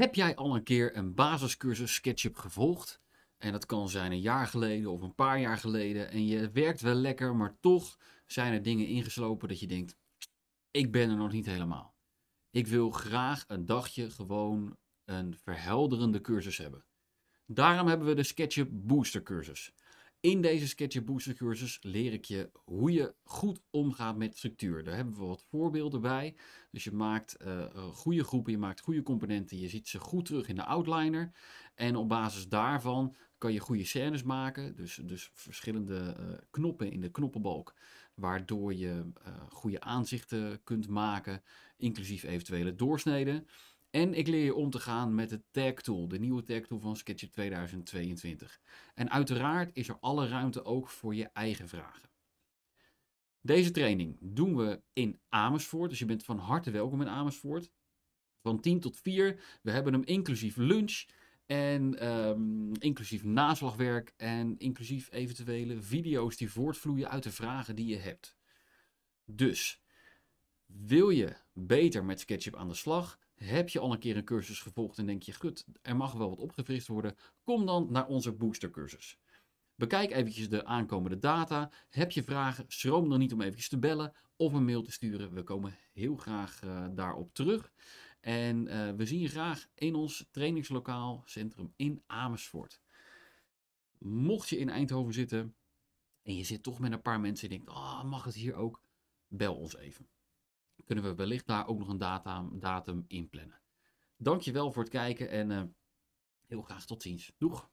Heb jij al een keer een basiscursus SketchUp gevolgd? En dat kan zijn een jaar geleden of een paar jaar geleden. En je werkt wel lekker, maar toch zijn er dingen ingeslopen dat je denkt: ik ben er nog niet helemaal. Ik wil graag een dagje gewoon een verhelderende cursus hebben. Daarom hebben we de SketchUp Booster cursus. In deze SketchUp Booster cursus leer ik je hoe je goed omgaat met structuur. Daar hebben we wat voorbeelden bij. Dus je maakt eh, goede groepen, je maakt goede componenten, je ziet ze goed terug in de outliner. En op basis daarvan kan je goede scènes maken. Dus, dus verschillende eh, knoppen in de knoppenbalk, waardoor je eh, goede aanzichten kunt maken, inclusief eventuele doorsneden. En ik leer je om te gaan met de Tag Tool, de nieuwe Tag Tool van SketchUp 2022. En uiteraard is er alle ruimte ook voor je eigen vragen. Deze training doen we in Amersfoort, dus je bent van harte welkom in Amersfoort. Van 10 tot 4, we hebben hem inclusief lunch en ehm, inclusief naslagwerk en inclusief eventuele video's die voortvloeien uit de vragen die je hebt. Dus, wil je beter met SketchUp aan de slag. Heb je al een keer een cursus gevolgd en denk je, gut, er mag wel wat opgefrist worden, kom dan naar onze boostercursus. Bekijk eventjes de aankomende data. Heb je vragen, schroom dan niet om eventjes te bellen of een mail te sturen. We komen heel graag eh, daarop terug. En eh, we zien je graag in ons trainingslokaal centrum in Amersfoort. Mocht je in Eindhoven zitten en je zit toch met een paar mensen en denkt, oh, mag het hier ook? Bel ons even kunnen we wellicht daar ook nog een datum, datum in plannen. Dankjewel voor het kijken en eh, heel graag tot ziens. Doeg!